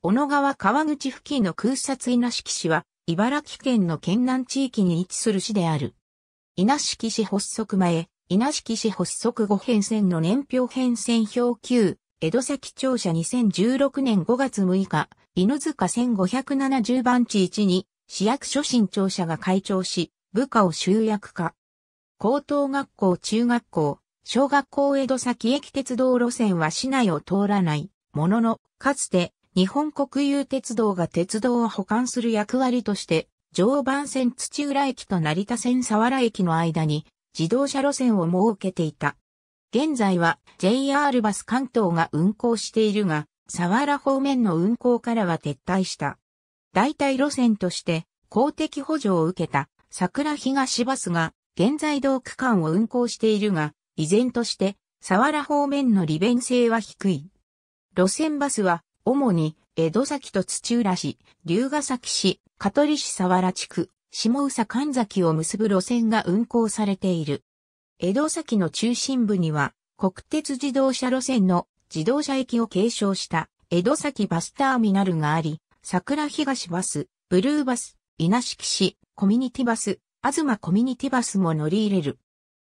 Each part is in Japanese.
小野川川口付近の空撮稲敷市は、茨城県の県南地域に位置する市である。稲敷市発足前、稲敷市発足後変遷の年表変遷表9、江戸崎庁舎2016年5月6日、犬塚1570番地1に、市役所新庁舎が開庁し、部下を集約化。高等学校、中学校、小学校江戸崎駅鉄道路線は市内を通らない、ものの、かつて、日本国有鉄道が鉄道を保管する役割として、常磐線土浦駅と成田線佐原駅の間に自動車路線を設けていた。現在は JR バス関東が運行しているが、佐原方面の運行からは撤退した。代替路線として公的補助を受けた桜東バスが現在同区間を運行しているが、依然として佐原方面の利便性は低い。路線バスは主に江戸崎と土浦市、龍ヶ崎市、香取市佐原地区、下宇佐神崎を結ぶ路線が運行されている。江戸崎の中心部には国鉄自動車路線の自動車駅を継承した江戸崎バスターミナルがあり、桜東バス、ブルーバス、稲敷市、コミュニティバス、東コミュニティバスも乗り入れる。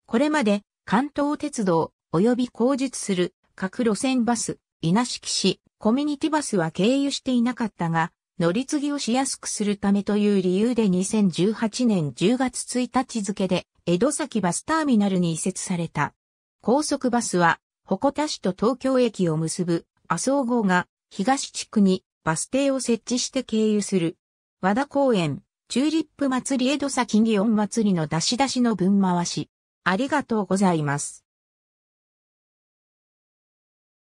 これまで関東鉄道及び工述する各路線バス、稲敷市、コミュニティバスは経由していなかったが、乗り継ぎをしやすくするためという理由で2018年10月1日付で、江戸崎バスターミナルに移設された。高速バスは、鉾田市と東京駅を結ぶ、麻生号が、東地区にバス停を設置して経由する。和田公園、チューリップ祭り江戸崎祇園祭りの出し出しの分回し。ありがとうございます。